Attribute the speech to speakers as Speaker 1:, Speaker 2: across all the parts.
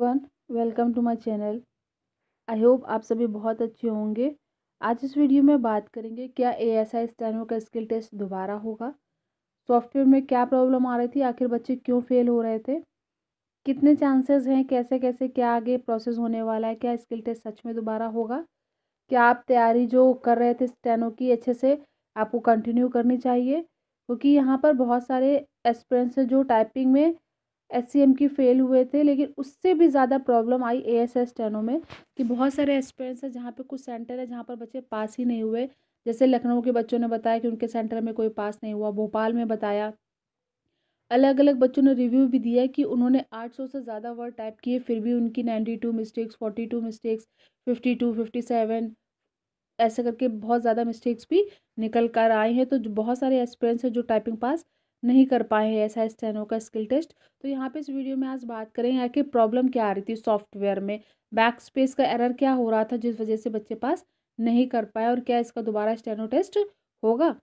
Speaker 1: one welcome to my channel I hope आप सभी बहुत अच्छे होंगे आज इस वीडियो में बात करेंगे क्या ए एस आई स्टैनो का स्किल टेस्ट दोबारा होगा सॉफ्टवेयर में क्या प्रॉब्लम आ रही थी आखिर बच्चे क्यों फेल हो रहे थे कितने चांसेस हैं कैसे कैसे क्या आगे प्रोसेस होने वाला है क्या स्किल टेस्ट सच में दोबारा होगा क्या आप तैयारी जो कर रहे थे स्टैनो की अच्छे से आपको कंटिन्यू करनी चाहिए क्योंकि यहाँ पर बहुत सारे एस्पिरेंट्स हैं जो टाइपिंग में एस की फ़ेल हुए थे लेकिन उससे भी ज़्यादा प्रॉब्लम आई ए एस एस टेनों में कि बहुत सारे एक्सपीरियंस है जहाँ पे कुछ सेंटर है जहाँ पर बच्चे पास ही नहीं हुए जैसे लखनऊ के बच्चों ने बताया कि उनके सेंटर में कोई पास नहीं हुआ भोपाल में बताया अलग अलग बच्चों ने रिव्यू भी दिया कि उन्होंने 800 से ज़्यादा वर्ड टाइप किए फिर भी उनकी 92 मिस्टेक्स 42 मिस्टेक्स 52 57 ऐसे करके बहुत ज़्यादा मिस्टेक्स भी निकल कर आए हैं तो बहुत सारे एक्सपीरियंस हैं जो टाइपिंग पास नहीं कर पाए हैं ऐसा स्टेनो का स्किल टेस्ट तो यहाँ पे इस वीडियो में आज बात करें यहाँ कि प्रॉब्लम क्या आ रही थी सॉफ्टवेयर में बैक स्पेस का एरर क्या हो रहा था जिस वजह से बच्चे पास नहीं कर पाए और क्या इसका दोबारा स्टेनो टेस्ट होगा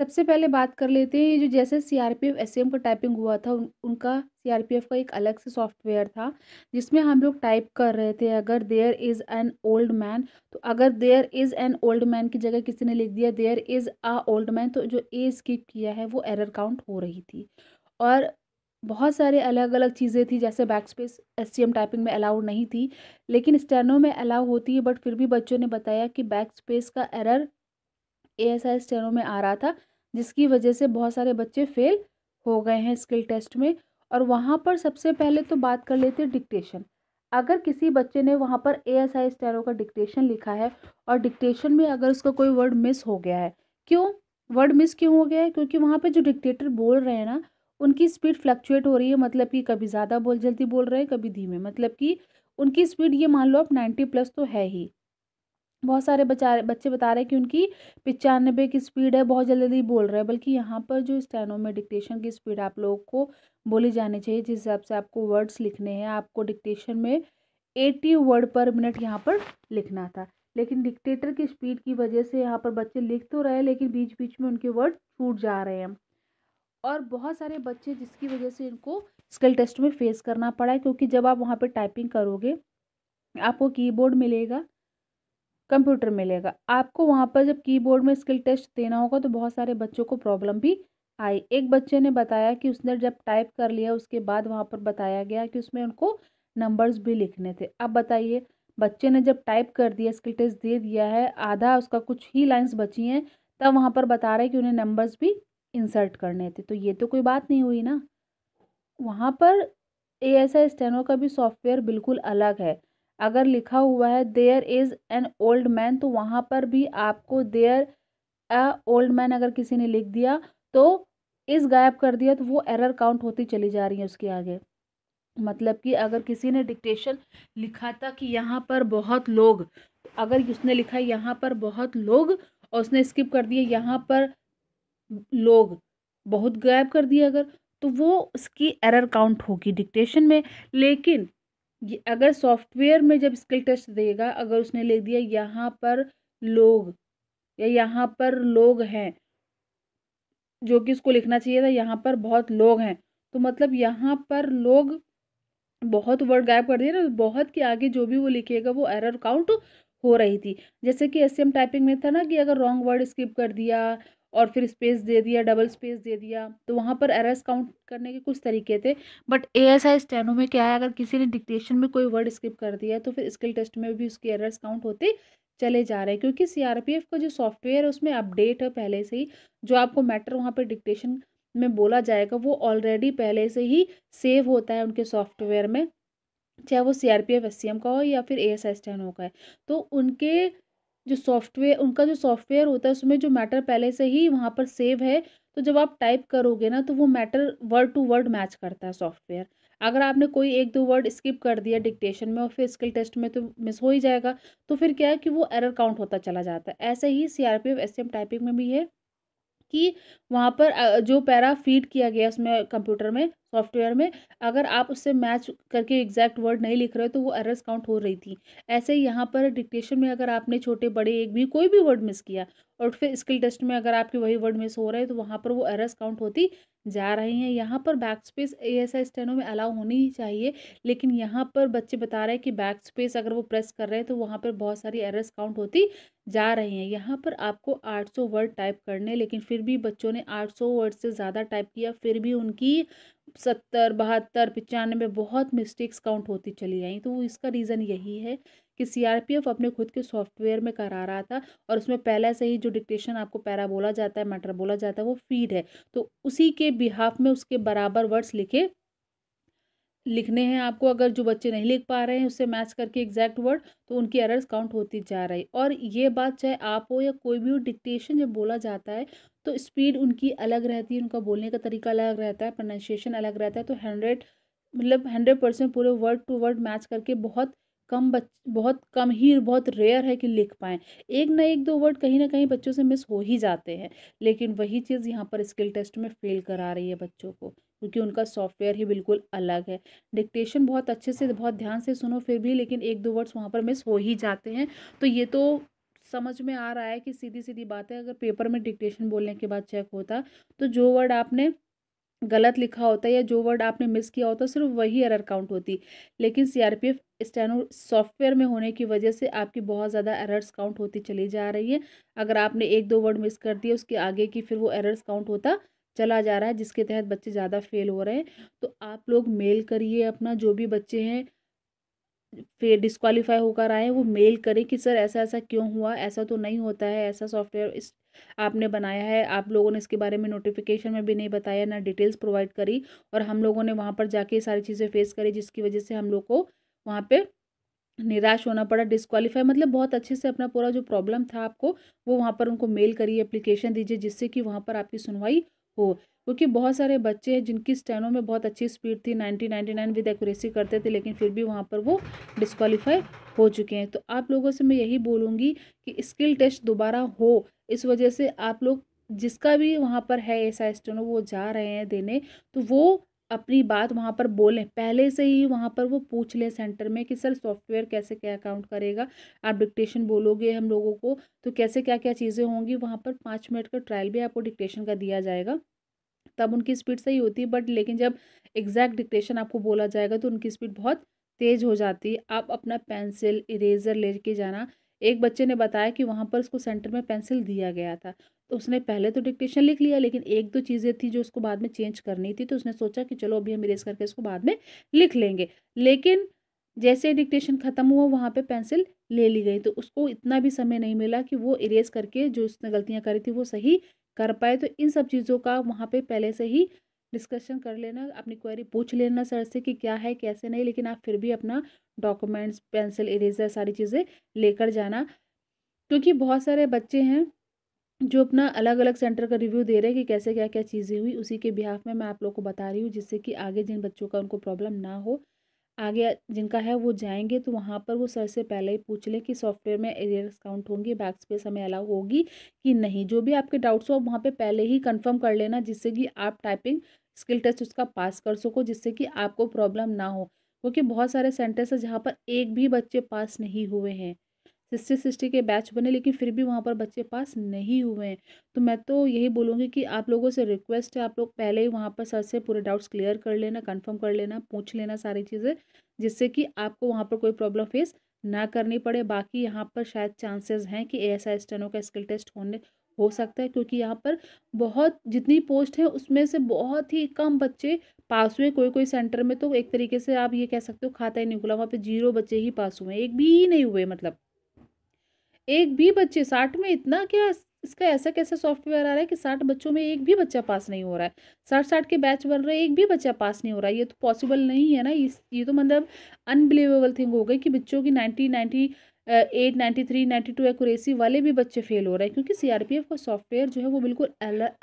Speaker 1: सबसे पहले बात कर लेते हैं जो जैसे C R P F S M का टाइपिंग हुआ था उन, उनका सी आर पी एफ का एक अलग से सॉफ्टवेयर था जिसमें हम लोग टाइप कर रहे थे अगर there is an old man तो अगर there is an old man की जगह किसी ने लिख दिया there is a old man तो जो ए स्किप किया है वो एरर काउंट हो रही थी और बहुत सारे अलग अलग चीज़ें थी जैसे बैक स्पेस एस टाइपिंग में अलाउड नहीं थी लेकिन स्टेनो में अलाउ होती है बट फिर भी बच्चों ने बताया कि बैक स्पेस का error A S I steno में आ रहा था जिसकी वजह से बहुत सारे बच्चे फेल हो गए हैं स्किल टेस्ट में और वहाँ पर सबसे पहले तो बात कर लेते हैं डिक्टेशन अगर किसी बच्चे ने वहाँ पर ए एस आई स्टेरो का डिक्टेशन लिखा है और डिक्टेशन में अगर उसका कोई वर्ड मिस हो गया है क्यों वर्ड मिस क्यों हो गया है क्योंकि वहाँ पर जो डिक्टेटर बोल रहे हैं ना उनकी स्पीड फ्लक्चुएट हो रही है मतलब कि कभी ज़्यादा बोल जल्दी बोल रहे हैं कभी धीमे मतलब कि उनकी स्पीड ये मान लो आप नाइन्टी प्लस तो है ही बहुत सारे बचा बच्चे बता रहे हैं कि उनकी पचानबे की स्पीड है बहुत जल्दी बोल रहे हैं बल्कि यहाँ पर जो स्टैनो में डिक्टेशन की स्पीड आप लोगों को बोली जानी चाहिए जिस हिसाब से आपको वर्ड्स लिखने हैं आपको डिक्टेशन में एटी वर्ड पर मिनट यहाँ पर लिखना था लेकिन डिक्टेटर की स्पीड की वजह से यहाँ पर बच्चे लिख तो रहे लेकिन बीच बीच में उनके वर्ड छूट जा रहे हैं और बहुत सारे बच्चे जिसकी वजह से इनको स्किल टेस्ट में फेस करना पड़ा है क्योंकि जब आप वहाँ पर टाइपिंग करोगे आपको कीबोर्ड मिलेगा कंप्यूटर मिलेगा आपको वहाँ पर जब कीबोर्ड में स्किल टेस्ट देना होगा तो बहुत सारे बच्चों को प्रॉब्लम भी आई एक बच्चे ने बताया कि उसने जब टाइप कर लिया उसके बाद वहाँ पर बताया गया कि उसमें उनको नंबर्स भी लिखने थे अब बताइए बच्चे ने जब टाइप कर दिया स्किल टेस्ट दे दिया है आधा उसका कुछ ही लाइन्स बची हैं तब वहाँ पर बता रहे कि उन्हें नंबर्स भी इंसर्ट करने थे तो ये तो कोई बात नहीं हुई ना वहाँ पर ए एस का भी सॉफ्टवेयर बिल्कुल अलग है अगर लिखा हुआ है there is an old man तो वहाँ पर भी आपको देयर अ ओल्ड मैन अगर किसी ने लिख दिया तो इस गायब कर दिया तो वो एरर काउंट होती चली जा रही है उसके आगे मतलब कि अगर किसी ने डिक्टेशन लिखा था कि यहाँ पर बहुत लोग अगर उसने लिखा यहाँ पर बहुत लोग और उसने स्किप कर दिया यहाँ पर लोग बहुत गायब कर दिया अगर तो वो उसकी एरर काउंट होगी डिक्टेशन में लेकिन ये अगर सॉफ्टवेयर में जब स्किल टेस्ट देगा अगर उसने लिख दिया यहाँ पर लोग या यहाँ पर लोग हैं जो कि उसको लिखना चाहिए था यहाँ पर बहुत लोग हैं तो मतलब यहाँ पर लोग बहुत वर्ड गायब कर दिए ना बहुत के आगे जो भी वो लिखेगा वो एरर काउंट हो रही थी जैसे कि एस टाइपिंग में था ना कि अगर रॉन्ग वर्ड स्किप कर दिया और फिर स्पेस दे दिया डबल स्पेस दे दिया तो वहाँ पर एरर्स काउंट करने के कुछ तरीके थे but A S I steno में क्या है अगर किसी ने डिक्टेशन में कोई वर्ड स्किप कर दिया तो फिर स्किल टेस्ट में भी उसके एरर्स काउंट होते चले जा रहे हैं क्योंकि सी आर पी एफ का जो सॉफ्टवेयर है उसमें अपडेट है पहले से ही जो आपको मैटर वहाँ पर डिक्टेशन में बोला जाएगा वो ऑलरेडी पहले से ही सेव होता है उनके सॉफ्टवेयर में चाहे वो C R P F S C M का हो या फिर ए एस एस टेनों का है तो उनके जो सॉफ्टवेयर उनका जो सॉफ्टवेयर होता है उसमें जो मैटर पहले से ही वहाँ पर सेव है तो जब आप टाइप करोगे ना तो वो matter word to word match करता है सॉफ्टवेयर अगर आपने कोई एक दो वर्ड स्किप कर दिया डिक्टेशन में और फिर स्किल टेस्ट में तो मिस हो ही जाएगा तो फिर क्या है कि वो एरर काउंट होता चला जाता है ऐसे ही C R P F S C M typing में भी है कि वहाँ पर जो पैरा फीड किया गया उसमें कंप्यूटर में सॉफ्टवेयर में अगर आप उससे मैच करके एग्जैक्ट वर्ड नहीं लिख रहे हो तो वो एरर्स काउंट हो रही थी ऐसे ही यहाँ पर डिक्टेशन में अगर आपने छोटे बड़े एक भी कोई भी वर्ड मिस किया और फिर स्किल टेस्ट में अगर आपके वही वर्ड मिस हो रहे हैं तो वहाँ पर वो एरर्स काउंट होती जा रही हैं यहाँ पर back space A S I steno में अलाउ होनी ही चाहिए लेकिन यहाँ पर बच्चे बता रहे हैं कि बैक स्पेस अगर वो प्रेस कर रहे हैं तो वहाँ पर बहुत सारी एरर्स काउंट होती जा रही हैं यहाँ पर आपको 800 वर्ड टाइप करने लेकिन फिर भी बच्चों ने 800 वर्ड से ज़्यादा टाइप किया फिर भी उनकी सत्तर बहत्तर पचानवे बहुत मिस्टेक्स काउंट होती चली आई तो इसका रीज़न यही है कि सीआरपीएफ अपने खुद के सॉफ्टवेयर में करा रहा था और उसमें पहले से ही जो डिक्टेशन आपको पैरा बोला जाता है मैटर बोला जाता है वो फीड है तो उसी के बिहाफ में उसके बराबर वर्ड्स लिखे लिखने हैं आपको अगर जो बच्चे नहीं लिख पा रहे हैं उससे मैच करके एग्जैक्ट वर्ड तो उनकी एरर्स काउंट होती जा रही और ये बात चाहे आप हो या कोई भी हो डिक्टेशन जब बोला जाता है तो स्पीड उनकी अलग रहती है उनका बोलने का तरीका अलग रहता है प्रोनाउंसिएशन अलग रहता है तो हंड्रेड मतलब हंड्रेड परसेंट पूरे वर्ड टू वर्ड मैच करके बहुत कम बच बहुत कम ही बहुत रेयर है कि लिख पाएँ एक ना एक दो वर्ड कहीं ना कहीं बच्चों से मिस हो ही जाते हैं लेकिन वही चीज़ यहाँ पर स्किल टेस्ट में फेल करा रही है बच्चों को क्योंकि उनका सॉफ्टवेयर ही बिल्कुल अलग है डिक्टेशन बहुत अच्छे से बहुत ध्यान से सुनो फिर भी लेकिन एक दो वर्ड्स वहाँ पर मिस हो ही जाते हैं तो ये तो समझ में आ रहा है कि सीधी सीधी बात है अगर पेपर में डिक्टेशन बोलने के बाद चेक होता तो जो वर्ड आपने गलत लिखा होता या जो वर्ड आपने मिस किया होता सिर्फ वही एरर काउंट होती लेकिन सीआरपीएफ स्टेनो सॉफ्टवेयर में होने की वजह से आपकी बहुत ज़्यादा एरर्स काउंट होती चली जा रही है अगर आपने एक दो वर्ड मिस कर दिए उसके आगे की फिर वो एरर्स काउंट होता चला जा रहा है जिसके तहत बच्चे ज़्यादा फेल हो रहे हैं तो आप लोग मेल करिए अपना जो भी बच्चे हैं फिर डिस्कवालीफाई होकर आए वो मेल करें कि सर ऐसा ऐसा क्यों हुआ ऐसा तो नहीं होता है ऐसा सॉफ्टवेयर इस आपने बनाया है आप लोगों ने इसके बारे में नोटिफिकेशन में भी नहीं बताया ना डिटेल्स प्रोवाइड करी और हम लोगों ने वहाँ पर जाके सारी चीज़ें फेस करी जिसकी वजह से हम लोग को वहाँ पर निराश होना पड़ा डिस्कवालीफाई मतलब बहुत अच्छे से अपना पूरा जो प्रॉब्लम था आपको वो वहाँ पर उनको मेल करिए अप्लीकेशन दीजिए जिससे कि वहाँ पर आपकी सुनवाई हो क्योंकि बहुत सारे बच्चे हैं जिनकी स्टैंडों में बहुत अच्छी स्पीड थी ninety ninety nine with accuracy करते थे लेकिन फिर भी वहाँ पर वो डिस्कालीफाई हो चुके हैं तो आप लोगों से मैं यही बोलूँगी कि स्किल टेस्ट दोबारा हो इस वजह से आप लोग जिसका भी वहाँ पर है ऐसा स्टैंडो वो जा रहे हैं देने तो वो अपनी बात वहाँ पर बोलें पहले से ही वहाँ पर वो पूछ लें सेंटर में कि सर सॉफ्टवेयर कैसे क्या अकाउंट करेगा आप डिक्टेशन बोलोगे हम लोगों को तो कैसे क्या क्या चीज़ें होंगी वहाँ पर पाँच मिनट का ट्रायल भी आपको डिक्टेशन का दिया जाएगा तब उनकी स्पीड सही होती है बट लेकिन जब एग्जैक्ट डिक्टेशन आपको बोला जाएगा तो उनकी स्पीड बहुत तेज़ हो जाती है आप अपना पेंसिल इरेजर ले जाना एक बच्चे ने बताया कि वहाँ पर उसको सेंटर में पेंसिल दिया गया था तो उसने पहले तो डिक्टेशन लिख लिया लेकिन एक दो चीज़ें थी जो उसको बाद में चेंज करनी थी तो उसने सोचा कि चलो अभी हम इरेज करके इसको बाद में लिख लेंगे लेकिन जैसे डिक्टेशन ख़त्म हुआ वहाँ पे पेंसिल ले ली गई तो उसको इतना भी समय नहीं मिला कि वो इरेज करके जो उसने गलतियाँ करी थी वो सही कर पाए तो इन सब चीज़ों का वहाँ पर पहले से ही डिस्कशन कर लेना अपनी क्वेरी पूछ लेना सर से कि क्या है कैसे नहीं लेकिन आप फिर भी अपना डॉक्यूमेंट्स पेंसिल इरेजर सारी चीज़ें लेकर जाना क्योंकि बहुत सारे बच्चे हैं जो अपना अलग अलग सेंटर का रिव्यू दे रहे हैं कि कैसे क्या क्या चीज़ें हुई उसी के बिहाफ में मैं आप लोग को बता रही हूँ जिससे कि आगे जिन बच्चों का उनको प्रॉब्लम ना हो आगे जिनका है वो जाएंगे तो वहाँ पर वो सर से पहले ही पूछ लें कि सॉफ्टवेयर में एरियर्स काउंट होंगे बैक स्पेस हमें अलाउ होगी कि नहीं जो भी आपके डाउट्स हो आप वहाँ पर पहले ही कंफर्म कर लेना जिससे कि आप टाइपिंग स्किल टेस्ट उसका पास कर सको जिससे कि आपको प्रॉब्लम ना हो क्योंकि बहुत सारे सेंटर्स हैं जहाँ पर एक भी बच्चे पास नहीं हुए हैं सिस्टी सिक्सटी के बैच बने लेकिन फिर भी वहाँ पर बच्चे पास नहीं हुए हैं तो मैं तो यही बोलूँगी कि आप लोगों से रिक्वेस्ट है आप लोग पहले ही वहाँ पर सर से पूरे डाउट्स क्लियर कर लेना कंफर्म कर लेना पूछ लेना सारी चीज़ें जिससे कि आपको वहाँ पर कोई प्रॉब्लम फेस ना करनी पड़े बाकी यहाँ पर शायद चांसेस हैं कि ए एस आई का स्किल टेस्ट होने हो सकता है क्योंकि यहाँ पर बहुत जितनी पोस्ट है उसमें से बहुत ही कम बच्चे पास हुए कोई कोई सेंटर में तो एक तरीके से आप ये कह सकते हो खाता ही नहीं खुला वहाँ पर जीरो बच्चे ही पास हुए एक भी नहीं हुए मतलब एक भी बच्चे साठ में इतना क्या इसका ऐसा कैसा सॉफ्टवेयर आ रहा है कि साठ बच्चों में एक भी बच्चा पास नहीं हो रहा है साठ साठ के बैच बन रहे एक भी बच्चा पास नहीं हो रहा है ये तो पॉसिबल नहीं है ना इस ये तो मतलब अनबिलीवेबल थिंग हो गई कि बच्चों की ninety ninety eight ninety three ninety two accuracy वाले भी बच्चे फेल हो रहे हैं क्योंकि सीआरपीएफ का सॉफ्टवेयर जो है वो बिल्कुल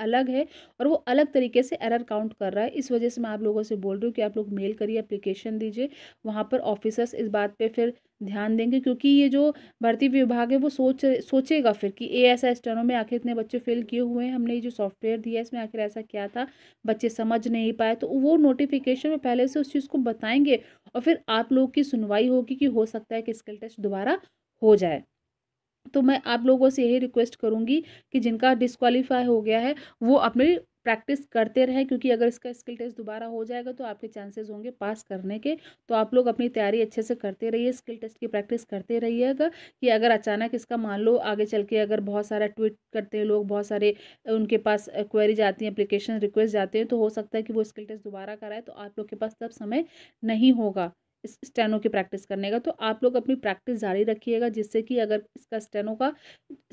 Speaker 1: अलग है और वो अलग तरीके से एरर काउंट कर रहा है इस वजह से मैं आप लोगों से बोल रही हूँ कि आप लोग मेल करिए अप्लीकेशन दीजिए वहाँ पर ऑफिसर्स इस बात पर फिर ध्यान देंगे क्योंकि ये जो भर्ती विभाग है वो सोच सोचेगा फिर कि ए एस एस टर्नों में आखिर इतने बच्चे फेल किए हुए हैं हमने ये जो सॉफ्टवेयर दिया है इसमें आखिर ऐसा क्या था बच्चे समझ नहीं पाए तो वो नोटिफिकेशन में पहले से उस चीज़ को बताएंगे और फिर आप लोग की सुनवाई होगी कि हो सकता है कि स्किल टेस्ट दोबारा हो जाए तो मैं आप लोगों से यही रिक्वेस्ट करूंगी कि जिनका डिसक्वालीफाई हो गया है वो अपने प्रैक्टिस करते रहे क्योंकि अगर इसका स्किल टेस्ट दोबारा हो जाएगा तो आपके चांसेस होंगे पास करने के तो आप लोग अपनी तैयारी अच्छे से करते रहिए स्किल टेस्ट की प्रैक्टिस करते रहिएगा कि अगर अचानक इसका मान लो आगे चल के अगर बहुत सारा ट्वीट करते हैं लोग बहुत सारे उनके पास क्वेरी आती हैं अप्लीकेशन रिक्वेस्ट जाते हैं तो हो सकता है कि वो स्किल टेस्ट दोबारा कराए तो आप लोग के पास तब समय नहीं होगा स्टेनो की प्रैक्टिस करने का तो आप लोग अपनी प्रैक्टिस जारी रखिएगा जिससे कि अगर इसका स्टेनो का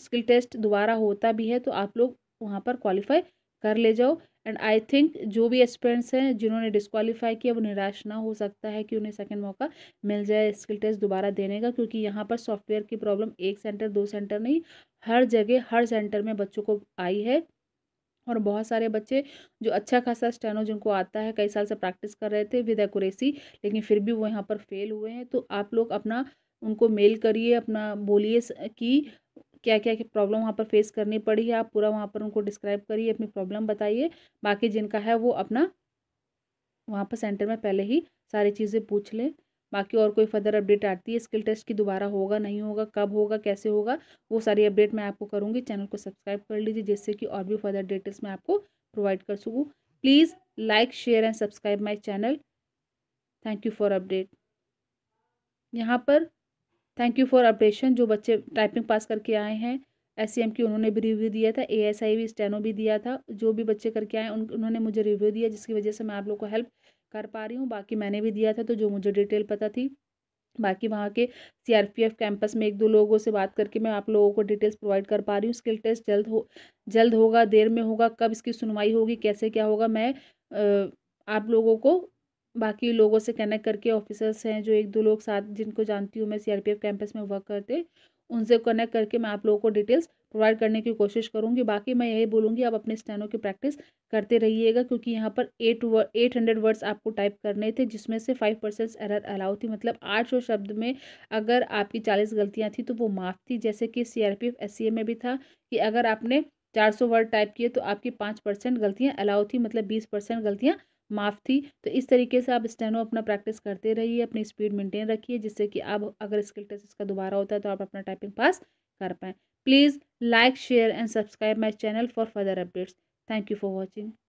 Speaker 1: स्किल टेस्ट दोबारा होता भी है तो आप लोग वहाँ पर क्वालिफाई कर ले जाओ एंड आई थिंक जो भी एस्पिरेंट्स हैं जिन्होंने डिस्कालीफाई किया वो निराश ना हो सकता है कि उन्हें सेकेंड मौका मिल जाए स्किल टेस्ट दोबारा देने का क्योंकि यहाँ पर सॉफ्टवेयर की प्रॉब्लम एक सेंटर दो सेंटर नहीं हर जगह हर सेंटर में बच्चों को आई है और बहुत सारे बच्चे जो अच्छा खासा स्टैनो जिनको आता है कई साल से प्रैक्टिस कर रहे थे विद एकोरेसी लेकिन फिर भी वो यहाँ पर फेल हुए हैं तो आप लोग अपना उनको मेल करिए अपना बोलिए कि क्या क्या प्रॉब्लम वहाँ पर फेस करनी पड़ी है आप पूरा वहाँ पर उनको डिस्क्राइब करिए अपनी प्रॉब्लम बताइए बाकी जिनका है वो अपना वहाँ पर सेंटर में पहले ही सारी चीज़ें पूछ लें बाकी और कोई फर्दर अपडेट आती है स्किल टेस्ट की दोबारा होगा नहीं होगा कब होगा कैसे होगा वो सारी अपडेट मैं आपको करूँगी चैनल को सब्सक्राइब कर लीजिए जिससे कि और भी फर्दर डिटेल्स मैं आपको प्रोवाइड कर सकूँ please like share and subscribe my channel thank you for update यहाँ पर थैंक यू फॉर अपडेशन जो बच्चे टाइपिंग पास करके आए हैं एस की उन्होंने भी रिव्यू दिया था ए एस आई भी स्टेनो भी दिया था जो भी बच्चे करके आए उन, उन्होंने मुझे रिव्यू दिया जिसकी वजह से मैं आप लोग को हेल्प कर पा रही हूँ बाकी मैंने भी दिया था तो जो मुझे डिटेल पता थी बाकी वहाँ के सीआरपीएफ कैंपस में एक दो लोगों से बात करके मैं आप लोगों को डिटेल्स प्रोवाइड कर पा रही हूँ स्किल टेस्ट जल्द हो जल्द होगा देर में होगा कब इसकी सुनवाई होगी कैसे क्या होगा मैं आप लोगों को बाकी लोगों से कनेक्ट करके ऑफिसर्स हैं जो एक दो लोग साथ जिनको जानती हूँ मैं सीआरपीएफ कैंपस में वर्क करते उनसे कनेक्ट करके मैं आप लोगों को डिटेल्स प्रोवाइड करने की कोशिश करूँगी बाकी मैं यही बोलूँगी आप अपने स्टैनों की प्रैक्टिस करते रहिएगा क्योंकि यहाँ पर एट एट हंड्रेड वर्ड्स आपको टाइप करने थे जिसमें से फाइव परसेंट एरर अलाउ थी मतलब आठ सौ शब्द में अगर आपकी चालीस गलतियाँ थी तो वो माफ़ थी जैसे कि सी आर में भी था कि अगर आपने चार सौ वर्ड टाइप किए तो आपकी पाँच परसेंट गलतियाँ अलाउ थी मतलब बीस परसेंट गलतियाँ माफ़ थी तो इस तरीके से आप स्टेनो अपना प्रैक्टिस करते रहिए अपनी स्पीड मेंटेन रखिए जिससे कि आप अगर स्किल टेस्ट इसका दोबारा होता है तो आप अपना टाइपिंग पास कर पाएँ please like share and subscribe my channel for further updates thank you for watching